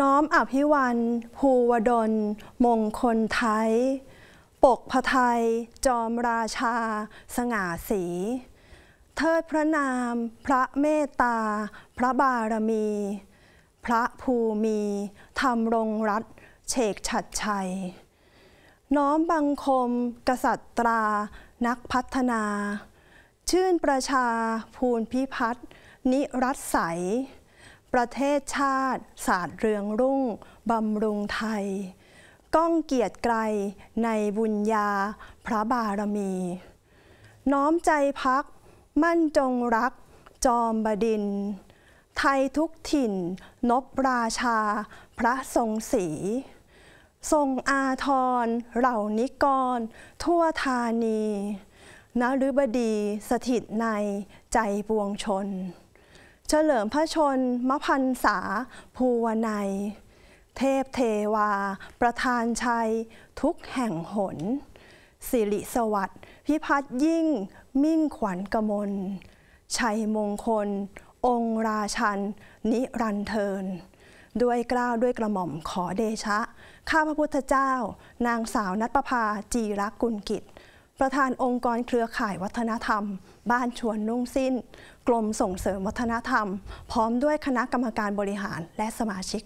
น้อมอภิวัน ภูวดล มงคลไทย ปกพระไทยจอมราชา สง่าสี เทิดพระนาม พระเมตตา พระบารมี พระภูมิธรรมรงรัตเฉกฉัดชัย น้อมบังคมกษัตรา นักพัฒนา ชื่นประชาภูลพิพัฒนิรัตใสประเทศชาติศาสตร์เรืองรุ่ง บำรุงไทย ก้องเกียรติไกล ในบุญญาพระบารมี น้อมใจพักมั่นจงรักจอมบดิน ไทยทุกถิ่น นบราชา พระทรงศรี ทรงอาทร เหล่านิกร ทั่วธานีนฤบดีสถิตในใจปวงชนเฉลิมพระชนมพันษาภูวนัย เทพเทวา ประธานชัย ทุกแห่งหน สิริสวัสดิ์พิพัฒยิ่งมิ่งขวัญกมล ชัยมงคล องค์ราชัน นิรันเทินด้วยกล้าวด้วยกระหม่อมขอเดชะ ข้าพระพุทธเจ้านางสาวนัตประภาจีรักกุลกิจประธานองค์กรเครือข่ายวัฒนธรรม บ้านชวนนุ่งสิ้น กลมส่งเสริมวัฒนธรรม พร้อมด้วยคณะกรรมการบริหารและสมาชิก